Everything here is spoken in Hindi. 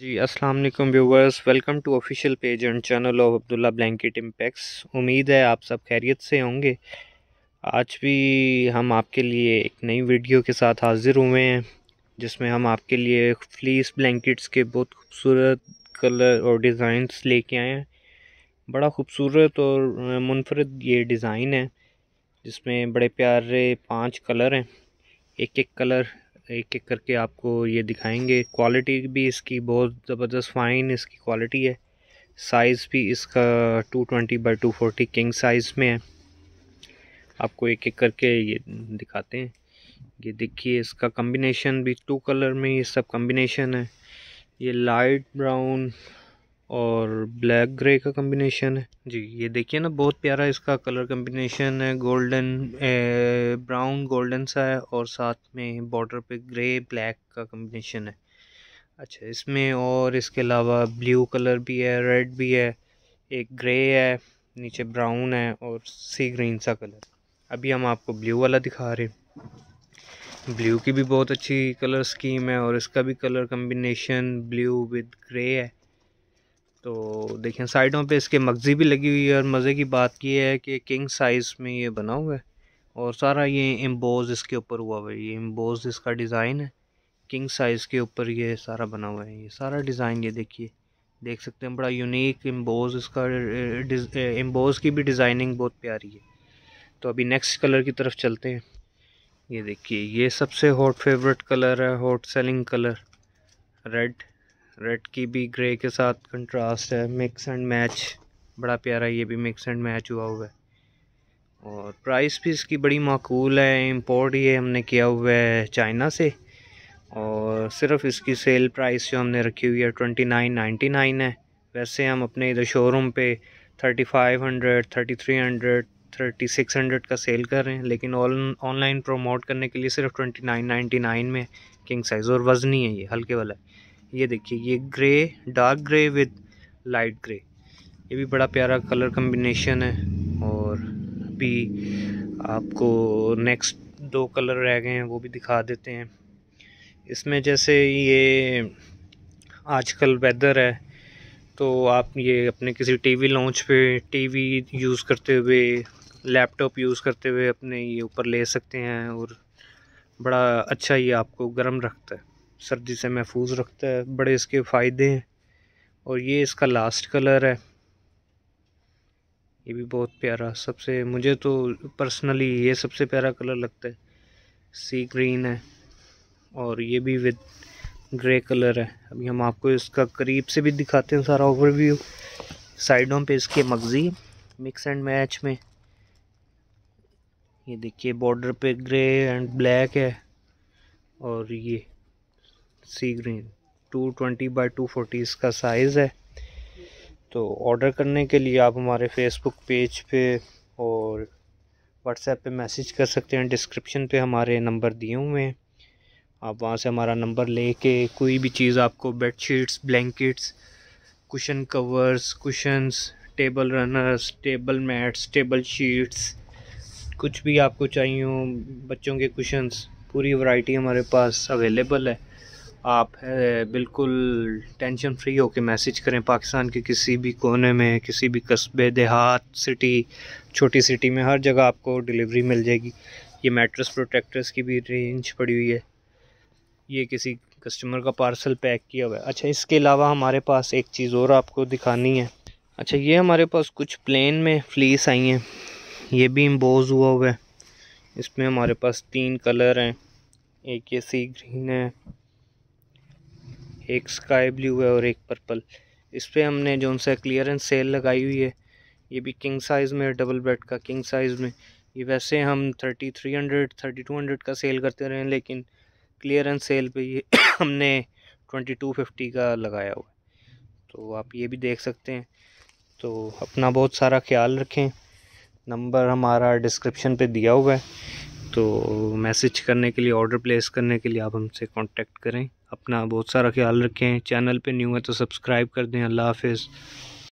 जी अस्सलाम वालेकुम viewers welcome to official page and channel of Abdullah Blanket Impex उम्मीद है आप सब खैरियत से होंगे आज भी हम आपके लिए एक नई वीडियो के साथ हाज़िर हुए हैं जिसमें हम आपके लिए फ्लीस ब्लैंकेट्स के बहुत खूबसूरत कलर और डिज़ाइंस लेके आए हैं बड़ा खूबसूरत और मुनफरद ये डिज़ाइन है जिसमें बड़े प्यारे पाँच कलर हैं एक एक कलर एक एक करके आपको ये दिखाएंगे क्वालिटी भी इसकी बहुत ज़बरदस्त फ़ाइन इसकी क्वालिटी है साइज़ भी इसका 220 twenty by two king size में है आपको एक एक करके ये दिखाते हैं ये देखिए इसका कम्बिनेशन भी टू कलर में ये सब कम्बिनेशन है ये लाइट ब्राउन और ब्लैक ग्रे का कम्बिनेशन है जी ये देखिए ना बहुत प्यारा इसका कलर कम्बिनेशन है गोल्डन ब्राउन गोल्डन सा है और साथ में बॉर्डर पे ग्रे ब्लैक का कम्बिनेशन है अच्छा इसमें और इसके अलावा ब्लू कलर भी है रेड भी है एक ग्रे है नीचे ब्राउन है और सी ग्रीन सा कलर अभी हम आपको ब्लू वाला दिखा रहे हैं ब्लू की भी बहुत अच्छी कलर स्कीम है और इसका भी colour combination blue with grey है तो देखें साइडों पे इसके मगज़ी भी लगी हुई है और मज़े की बात ये है कि किंग साइज़ में ये बना हुआ है और सारा ये एम्बोज इसके ऊपर हुआ हुआ है ये एम्बोज इसका डिज़ाइन है किंग साइज़ के ऊपर ये सारा बना हुआ है ये सारा डिज़ाइन ये देखिए देख सकते हैं बड़ा यूनिक एम्बोज इसका एम्बोज की भी डिज़ाइनिंग बहुत प्यारी है तो अभी नेक्स्ट कलर की तरफ चलते हैं ये देखिए ये सबसे हॉट फेवरेट कलर है hot selling colour red red की भी ग्रे के साथ कंट्रास्ट है मिक्स एंड मैच बड़ा प्यारा ये भी मिक्स एंड मैच हुआ हुआ है और प्राइस भी इसकी बड़ी माकूल है इंपोर्ट ये हमने किया हुआ है चाइना से और सिर्फ इसकी सेल प्राइस जो हमने रखी हुई है ट्वेंटी नाइन नाइन्टी नाइन है वैसे हम अपने इधर शोरूम पे thirty five hundred thirty three hundred thirty six hundred का सेल कर रहे हैं लेकिन ऑनलाइन प्रमोट करने के लिए सिर्फ ट्वेंटी नाइन नाइन्टी नाइन में किंग साइज़ और वज़नी है ये हल्के वाला है ये देखिए ये grey dark grey with light grey ये भी बड़ा प्यारा कलर कम्बिनेशन है और अभी आपको नेक्स्ट दो कलर रह गए हैं वो भी दिखा देते हैं इसमें जैसे ये आजकल वेदर है तो आप ये अपने किसी टीवी लॉन्च पे टीवी यूज़ करते हुए लैपटॉप यूज़ करते हुए अपने ये ऊपर ले सकते हैं और बड़ा अच्छा ये आपको गर्म रखता है सर्दी से महफूज रखता है बड़े इसके फ़ायदे हैं और ये इसका लास्ट कलर है ये भी बहुत प्यारा सबसे मुझे तो पर्सनली ये सबसे प्यारा कलर लगता है सी ग्रीन है और ये भी विद ग्रे कलर है अभी हम आपको इसका करीब से भी दिखाते हैं सारा ओवरव्यू साइडों पे इसके मगज़ी मिक्स एंड मैच में ये देखिए बॉर्डर पे ग्रे एंड ब्लैक है और ये sea green two twenty by two forty इसका साइज़ है तो ऑर्डर करने के लिए आप हमारे फेसबुक पेज पे और व्हाट्सएप पे मैसेज कर सकते हैं डिस्क्रिप्शन पे हमारे नंबर दिए हुए हैं आप वहाँ से हमारा नंबर लेके कोई भी चीज़ आपको bed sheets blankets cushion covers cushions table runners table mats table sheets कुछ भी आपको चाहिए हो बच्चों के कुशंस पूरी वैरायटी हमारे पास अवेलेबल है आप बिल्कुल टेंशन फ्री होकर मैसेज करें पाकिस्तान के किसी भी कोने में किसी भी कस्बे देहात सिटी छोटी सिटी में हर जगह आपको डिलीवरी मिल जाएगी ये मैट्रस प्रोटेक्टर्स की भी रेंज पड़ी हुई है ये किसी कस्टमर का पार्सल पैक किया हुआ है अच्छा इसके अलावा हमारे पास एक चीज़ और आपको दिखानी है अच्छा ये हमारे पास कुछ प्लेन में फ्लीस आई हैं ये भी इम्बोज हुआ हुआ है इसमें हमारे पास तीन कलर हैं एक ये सी ग्रीन है एक स्काई ब्लू है और एक पर्पल इस पर हमने जो सा क्लियरेंस सेल लगाई हुई है ये भी किंग साइज़ में डबल बेड का किंग साइज़ में ये वैसे हम thirty three hundred thirty two hundred का सेल करते रहे लेकिन क्लियरेंस सेल पे ये हमने ट्वेंटी टू फिफ्टी का लगाया हुआ है तो आप ये भी देख सकते हैं तो अपना बहुत सारा ख्याल रखें नंबर हमारा डिस्क्रिप्शन पे दिया हुआ है तो मैसेज करने के लिए ऑर्डर प्लेस करने के लिए आप हमसे कॉन्टेक्ट करें अपना बहुत सारा ख्याल रखें चैनल पे न्यू है तो सब्सक्राइब कर दें अल्लाह हाफिज़